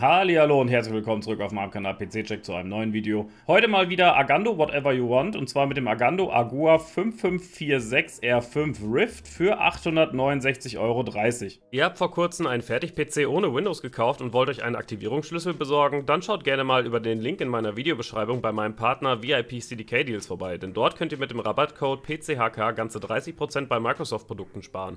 Hallo und herzlich willkommen zurück auf meinem Kanal PC Check zu einem neuen Video. Heute mal wieder Agando Whatever You Want und zwar mit dem Agando Agua 5546R5 Rift für 869,30 Euro. Ihr habt vor kurzem einen Fertig-PC ohne Windows gekauft und wollt euch einen Aktivierungsschlüssel besorgen? Dann schaut gerne mal über den Link in meiner Videobeschreibung bei meinem Partner VIP CDK Deals vorbei, denn dort könnt ihr mit dem Rabattcode PCHK ganze 30% bei Microsoft-Produkten sparen.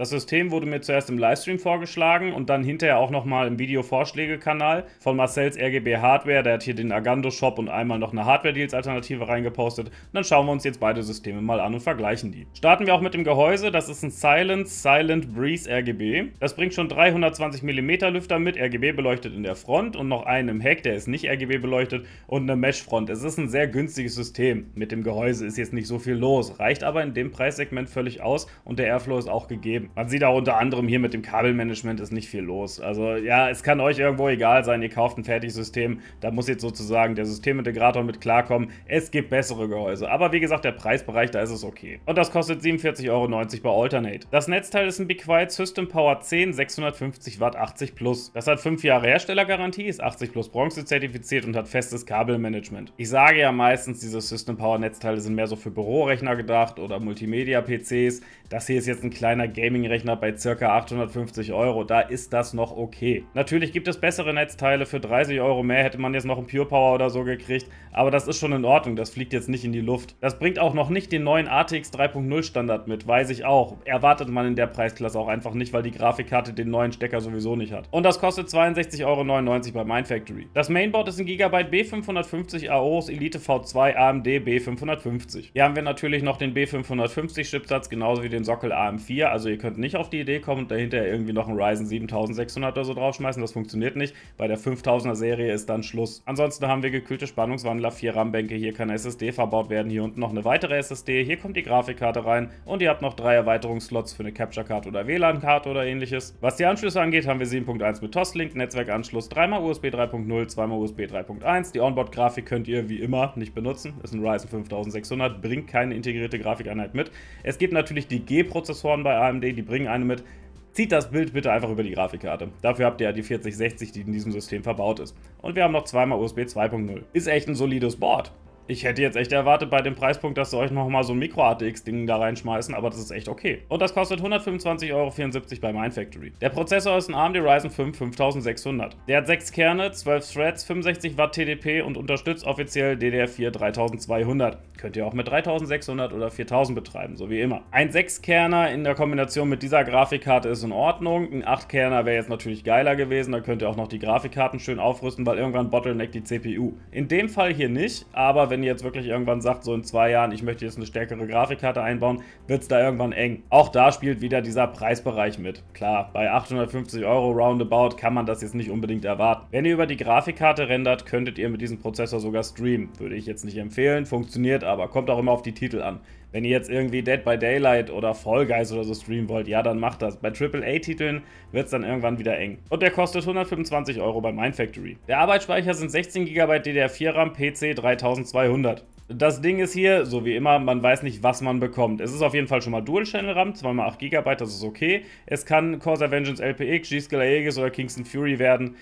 Das System wurde mir zuerst im Livestream vorgeschlagen und dann hinterher auch nochmal im Video-Vorschläge-Kanal von Marcells RGB Hardware. Der hat hier den Agando-Shop und einmal noch eine Hardware-Deals-Alternative reingepostet. Und dann schauen wir uns jetzt beide Systeme mal an und vergleichen die. Starten wir auch mit dem Gehäuse. Das ist ein Silent Silent Breeze RGB. Das bringt schon 320 mm Lüfter mit, RGB beleuchtet in der Front und noch einen im Heck, der ist nicht RGB beleuchtet und eine Mesh-Front. Es ist ein sehr günstiges System. Mit dem Gehäuse ist jetzt nicht so viel los, reicht aber in dem Preissegment völlig aus und der Airflow ist auch gegeben. Man sieht auch unter anderem hier mit dem Kabelmanagement ist nicht viel los. Also ja, es kann euch irgendwo egal sein, ihr kauft ein Fertigsystem, da muss jetzt sozusagen der Systemintegrator mit klarkommen. Es gibt bessere Gehäuse, aber wie gesagt, der Preisbereich, da ist es okay. Und das kostet 47,90 Euro bei Alternate. Das Netzteil ist ein BeQuiet System Power 10 650 Watt 80 Plus. Das hat 5 Jahre Herstellergarantie, ist 80 Plus Bronze zertifiziert und hat festes Kabelmanagement. Ich sage ja meistens, diese System Power Netzteile sind mehr so für Bürorechner gedacht oder Multimedia-PCs. Das hier ist jetzt ein kleiner Gaming Gaming-Rechner bei ca. 850 Euro. Da ist das noch okay. Natürlich gibt es bessere Netzteile. Für 30 Euro mehr hätte man jetzt noch ein Pure Power oder so gekriegt. Aber das ist schon in Ordnung. Das fliegt jetzt nicht in die Luft. Das bringt auch noch nicht den neuen ATX 3.0 Standard mit. Weiß ich auch. Erwartet man in der Preisklasse auch einfach nicht, weil die Grafikkarte den neuen Stecker sowieso nicht hat. Und das kostet 62,99 Euro bei Mindfactory. Das Mainboard ist ein Gigabyte B550 AOS Elite V2 AMD B550. Hier haben wir natürlich noch den B550 Chipsatz, genauso wie den Sockel AM4. Also ihr könnt nicht auf die Idee kommen und dahinter irgendwie noch ein Ryzen 7600 oder so draufschmeißen. Das funktioniert nicht. Bei der 5000er Serie ist dann Schluss. Ansonsten haben wir gekühlte Spannungswandler, vier RAM-Bänke. Hier kann eine SSD verbaut werden. Hier unten noch eine weitere SSD. Hier kommt die Grafikkarte rein. Und ihr habt noch drei Erweiterungsslots für eine Capture-Card oder WLAN-Card oder ähnliches. Was die Anschlüsse angeht, haben wir 7.1 mit Toslink, Netzwerkanschluss, dreimal USB 3.0, zweimal USB 3.1. Die Onboard-Grafik könnt ihr wie immer nicht benutzen. Ist ein Ryzen 5600, bringt keine integrierte Grafikeinheit mit. Es gibt natürlich die G-Prozessoren bei AMD die bringen eine mit, zieht das Bild bitte einfach über die Grafikkarte. Dafür habt ihr ja die 4060, die in diesem System verbaut ist. Und wir haben noch zweimal USB 2.0. Ist echt ein solides Board. Ich hätte jetzt echt erwartet bei dem Preispunkt, dass sie euch nochmal so ein Micro-ATX-Ding da reinschmeißen, aber das ist echt okay. Und das kostet 125,74 Euro bei Mindfactory. Der Prozessor ist ein AMD Ryzen 5 5600. Der hat 6 Kerne, 12 Threads, 65 Watt TDP und unterstützt offiziell DDR4 3200. Könnt ihr auch mit 3600 oder 4000 betreiben, so wie immer. Ein 6-Kerner in der Kombination mit dieser Grafikkarte ist in Ordnung. Ein 8-Kerner wäre jetzt natürlich geiler gewesen, da könnt ihr auch noch die Grafikkarten schön aufrüsten, weil irgendwann bottleneckt die CPU. In dem Fall hier nicht, aber wenn Sony jetzt wirklich irgendwann sagt, so in zwei Jahren, ich möchte jetzt eine stärkere Grafikkarte einbauen, wird es da irgendwann eng. Auch da spielt wieder dieser Preisbereich mit. Klar, bei 850 Euro roundabout kann man das jetzt nicht unbedingt erwarten. Wenn ihr über die Grafikkarte rendert, könntet ihr mit diesem Prozessor sogar streamen. Würde ich jetzt nicht empfehlen, funktioniert aber, kommt auch immer auf die Titel an. Wenn ihr jetzt irgendwie Dead by Daylight oder Fall Guys oder so streamen wollt, ja, dann macht das. Bei AAA-Titeln wird es dann irgendwann wieder eng. Und der kostet 125 Euro bei Mindfactory. Der Arbeitsspeicher sind 16 GB DDR4-RAM PC 3200. Das Ding ist hier, so wie immer, man weiß nicht, was man bekommt. Es ist auf jeden Fall schon mal Dual-Channel-RAM, 2x8 GB, das ist okay. Es kann Corsair Vengeance LPX, G-Scala Aegis oder Kingston Fury werden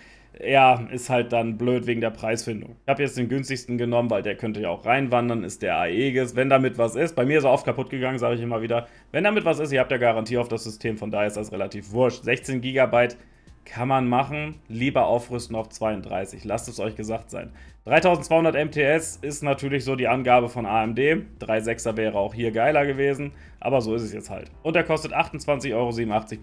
ja, ist halt dann blöd wegen der Preisfindung. Ich habe jetzt den günstigsten genommen, weil der könnte ja auch reinwandern, ist der Aegis. Wenn damit was ist, bei mir ist er oft kaputt gegangen, sage ich immer wieder. Wenn damit was ist, ihr habt ja Garantie auf das System, von daher ist das relativ wurscht. 16 GB kann man machen, lieber aufrüsten auf 32. Lasst es euch gesagt sein. 3200 MTS ist natürlich so die Angabe von AMD. 3.6er wäre auch hier geiler gewesen, aber so ist es jetzt halt. Und er kostet 28,87 Euro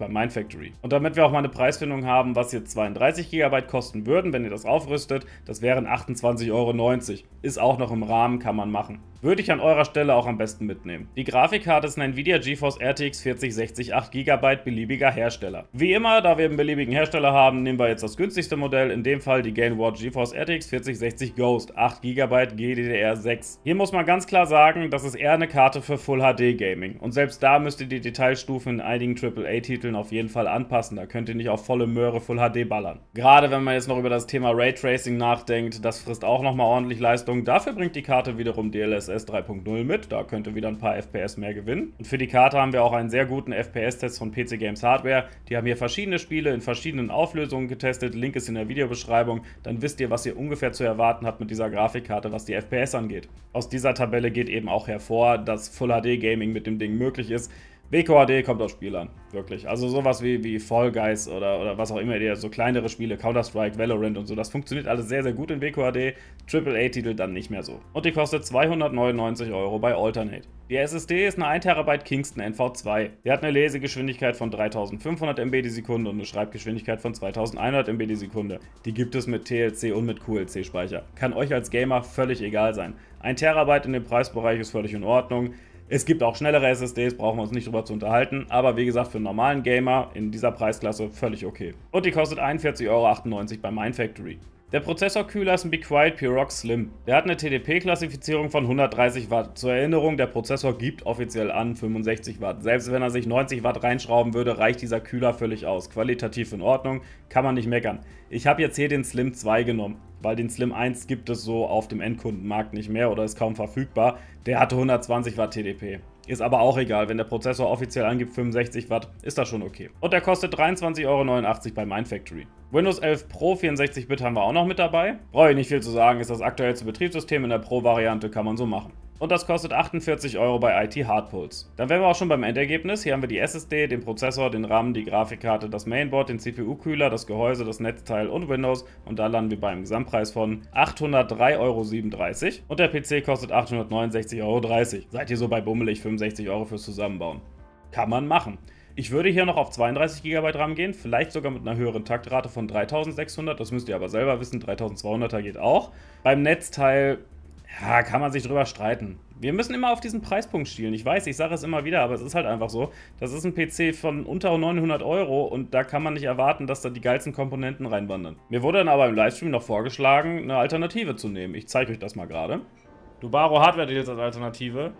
bei Mindfactory. Und damit wir auch mal eine Preisfindung haben, was jetzt 32 GB kosten würden, wenn ihr das aufrüstet, das wären 28,90 Euro. Ist auch noch im Rahmen, kann man machen. Würde ich an eurer Stelle auch am besten mitnehmen. Die Grafikkarte ist ein Nvidia GeForce RTX 4060 8 GB beliebiger Hersteller. Wie immer, da wir einen beliebigen Hersteller haben, nehmen wir jetzt das günstigste Modell, in dem Fall die Gainward GeForce RTX 4060 Ghost 8 GB GDDR6. Hier muss man ganz klar sagen, das ist eher eine Karte für Full HD Gaming. Und selbst da müsst ihr die Detailstufen in einigen AAA-Titeln auf jeden Fall anpassen. Da könnt ihr nicht auf volle Möhre Full HD ballern. Gerade wenn man jetzt noch über das Thema Raytracing nachdenkt, das frisst auch nochmal ordentlich Leistung. Dafür bringt die Karte wiederum DLSS 3.0 mit. Da könnt ihr wieder ein paar FPS mehr gewinnen. Und für die Karte haben wir auch einen sehr guten FPS-Test von PC Games Hardware. Die haben hier verschiedene Spiele in verschiedenen Auflösungen getestet. Link ist in der Videobeschreibung. Dann wisst ihr, was ihr ungefähr zu erwarten hat mit dieser Grafikkarte, was die FPS angeht. Aus dieser Tabelle geht eben auch hervor, dass Full HD Gaming mit dem Ding möglich ist. WQAD kommt aufs Spiel an, wirklich. Also sowas wie, wie Fall Guys oder, oder was auch immer, eher so kleinere Spiele, Counter-Strike, Valorant und so, das funktioniert alles sehr, sehr gut in WQAD, AAA-Titel dann nicht mehr so. Und die kostet 299 Euro bei Alternate. Die SSD ist eine 1 TB Kingston NV2. Die hat eine Lesegeschwindigkeit von 3500 MB die Sekunde und eine Schreibgeschwindigkeit von 2100 MB die Sekunde. Die gibt es mit TLC und mit QLC-Speicher. Kann euch als Gamer völlig egal sein. 1 TB in dem Preisbereich ist völlig in Ordnung. Es gibt auch schnellere SSDs, brauchen wir uns nicht drüber zu unterhalten, aber wie gesagt, für einen normalen Gamer in dieser Preisklasse völlig okay. Und die kostet 41,98 Euro bei Mindfactory. Der Prozessorkühler ist ein Be Quiet Pyrox Slim. Der hat eine TDP-Klassifizierung von 130 Watt. Zur Erinnerung, der Prozessor gibt offiziell an 65 Watt. Selbst wenn er sich 90 Watt reinschrauben würde, reicht dieser Kühler völlig aus. Qualitativ in Ordnung, kann man nicht meckern. Ich habe jetzt hier den Slim 2 genommen weil den Slim 1 gibt es so auf dem Endkundenmarkt nicht mehr oder ist kaum verfügbar. Der hatte 120 Watt TDP. Ist aber auch egal, wenn der Prozessor offiziell angibt 65 Watt, ist das schon okay. Und der kostet 23,89 Euro bei Mindfactory. Windows 11 Pro 64-Bit haben wir auch noch mit dabei. Brauche ich nicht viel zu sagen, ist das aktuellste Betriebssystem in der Pro-Variante, kann man so machen und das kostet 48 Euro bei IT Hardpulse. Dann wären wir auch schon beim Endergebnis. Hier haben wir die SSD, den Prozessor, den RAM, die Grafikkarte, das Mainboard, den CPU-Kühler, das Gehäuse, das Netzteil und Windows und da landen wir bei einem Gesamtpreis von 803,37 Euro und der PC kostet 869,30 Euro. Seid ihr so bei bummelig 65 Euro fürs Zusammenbauen? Kann man machen. Ich würde hier noch auf 32 GB RAM gehen, vielleicht sogar mit einer höheren Taktrate von 3600, das müsst ihr aber selber wissen, 3200er geht auch. Beim Netzteil ja, kann man sich drüber streiten. Wir müssen immer auf diesen Preispunkt schielen. Ich weiß, ich sage es immer wieder, aber es ist halt einfach so. Das ist ein PC von unter 900 Euro und da kann man nicht erwarten, dass da die geilsten Komponenten reinwandern. Mir wurde dann aber im Livestream noch vorgeschlagen, eine Alternative zu nehmen. Ich zeige euch das mal gerade. Dubaro Hardware jetzt als Alternative.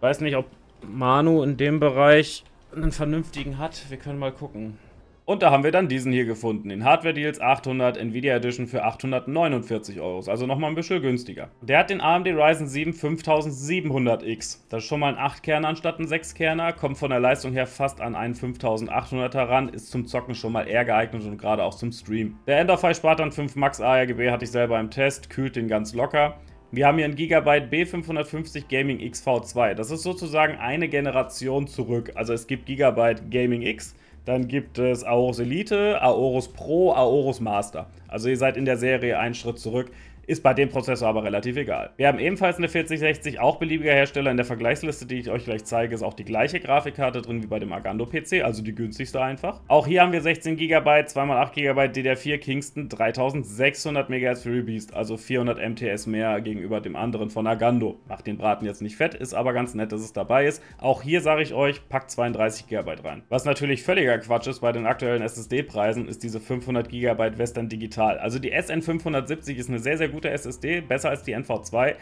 Weiß nicht, ob Manu in dem Bereich einen vernünftigen hat. Wir können mal gucken. Und da haben wir dann diesen hier gefunden. In Hardware Deals 800 Nvidia Edition für 849 Euro. Also nochmal ein bisschen günstiger. Der hat den AMD Ryzen 7 5700X. Das ist schon mal ein 8-Kerner anstatt ein 6-Kerner. Kommt von der Leistung her fast an einen 5800er ran. Ist zum Zocken schon mal eher geeignet und gerade auch zum Stream. Der Enderfy spart dann 5 Max ARGB, hatte ich selber im Test. Kühlt den ganz locker. Wir haben hier ein Gigabyte B550 Gaming XV2. Das ist sozusagen eine Generation zurück. Also es gibt Gigabyte Gaming X. Dann gibt es Aorus Elite, Aorus Pro, Aorus Master. Also ihr seid in der Serie einen Schritt zurück. Ist bei dem Prozessor aber relativ egal. Wir haben ebenfalls eine 4060, auch beliebiger Hersteller. In der Vergleichsliste, die ich euch gleich zeige, ist auch die gleiche Grafikkarte drin wie bei dem Agando PC, also die günstigste einfach. Auch hier haben wir 16 GB, 2x8 GB DDR4 Kingston, 3600 MHz für Rebeast, also 400 MTS mehr gegenüber dem anderen von Agando. Macht den Braten jetzt nicht fett, ist aber ganz nett, dass es dabei ist. Auch hier sage ich euch, packt 32 GB rein. Was natürlich völliger Quatsch ist bei den aktuellen SSD-Preisen, ist diese 500 GB Western Digital. Also die SN570 ist eine sehr, sehr gute gute SSD, besser als die NV2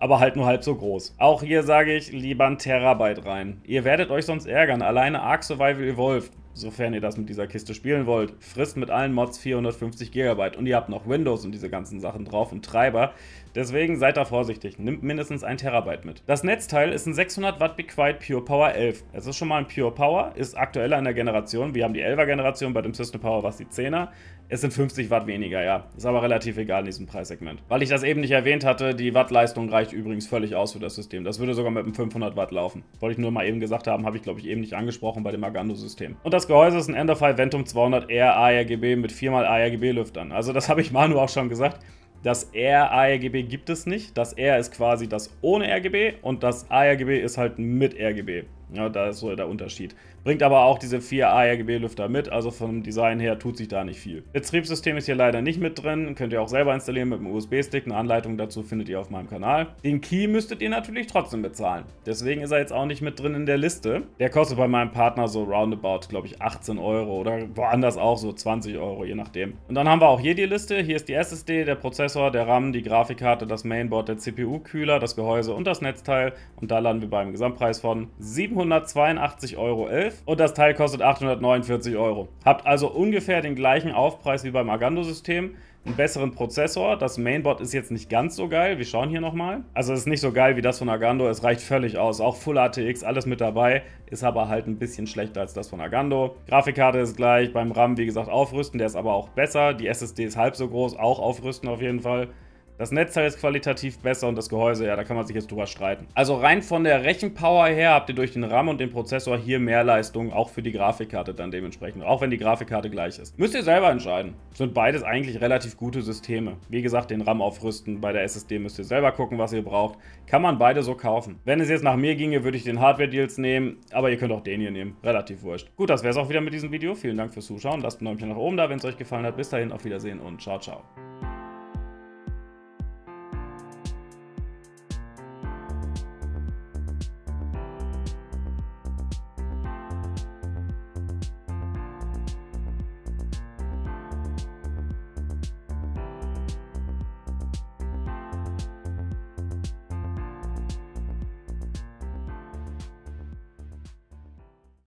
aber halt nur halb so groß. Auch hier sage ich, lieber ein Terabyte rein. Ihr werdet euch sonst ärgern, alleine Ark Survival Evolved, sofern ihr das mit dieser Kiste spielen wollt, frisst mit allen Mods 450 GB und ihr habt noch Windows und diese ganzen Sachen drauf und Treiber. Deswegen seid da vorsichtig, nimmt mindestens 1 Terabyte mit. Das Netzteil ist ein 600 Watt Big Quiet Pure Power 11. Es ist schon mal ein Pure Power, ist aktueller in der Generation. Wir haben die 11er Generation, bei dem System Power war es die 10er. Es sind 50 Watt weniger, ja. Ist aber relativ egal in diesem Preissegment. Weil ich das eben nicht erwähnt hatte, die Wattleistung reicht übrigens völlig aus für das System. Das würde sogar mit einem 500 Watt laufen. Wollte ich nur mal eben gesagt haben, habe ich glaube ich eben nicht angesprochen bei dem Agando-System. Und das Gehäuse ist ein Enderfile Ventum 200R ARGB mit 4x ARGB-Lüftern. Also das habe ich Manu auch schon gesagt. Das R-ARGB gibt es nicht. Das R ist quasi das ohne RGB und das ARGB ist halt mit RGB. Ja, da ist so der Unterschied. Bringt aber auch diese vier ARGB-Lüfter mit, also vom Design her tut sich da nicht viel. Betriebssystem ist hier leider nicht mit drin, könnt ihr auch selber installieren mit einem USB-Stick, eine Anleitung dazu findet ihr auf meinem Kanal. Den Key müsstet ihr natürlich trotzdem bezahlen, deswegen ist er jetzt auch nicht mit drin in der Liste. Der kostet bei meinem Partner so roundabout, glaube ich, 18 Euro oder woanders auch so 20 Euro, je nachdem. Und dann haben wir auch hier die Liste, hier ist die SSD, der Prozessor, der RAM, die Grafikkarte, das Mainboard, der CPU-Kühler, das Gehäuse und das Netzteil und da landen wir beim Gesamtpreis von 700 782,11 Euro und das Teil kostet 849 Euro. Habt also ungefähr den gleichen Aufpreis wie beim Agando-System, einen besseren Prozessor. Das Mainboard ist jetzt nicht ganz so geil. Wir schauen hier nochmal. Also es ist nicht so geil wie das von Agando. Es reicht völlig aus. Auch Full ATX, alles mit dabei. Ist aber halt ein bisschen schlechter als das von Agando. Grafikkarte ist gleich. Beim RAM, wie gesagt, aufrüsten. Der ist aber auch besser. Die SSD ist halb so groß. Auch aufrüsten auf jeden Fall. Das Netzteil ist qualitativ besser und das Gehäuse, ja, da kann man sich jetzt drüber streiten. Also rein von der Rechenpower her habt ihr durch den RAM und den Prozessor hier mehr Leistung, auch für die Grafikkarte dann dementsprechend, auch wenn die Grafikkarte gleich ist. Müsst ihr selber entscheiden. Sind beides eigentlich relativ gute Systeme. Wie gesagt, den RAM aufrüsten, bei der SSD müsst ihr selber gucken, was ihr braucht. Kann man beide so kaufen. Wenn es jetzt nach mir ginge, würde ich den Hardware-Deals nehmen, aber ihr könnt auch den hier nehmen. Relativ wurscht. Gut, das wäre es auch wieder mit diesem Video. Vielen Dank fürs Zuschauen. Lasst ein Däumchen nach oben da, wenn es euch gefallen hat. Bis dahin, auf Wiedersehen und ciao, ciao.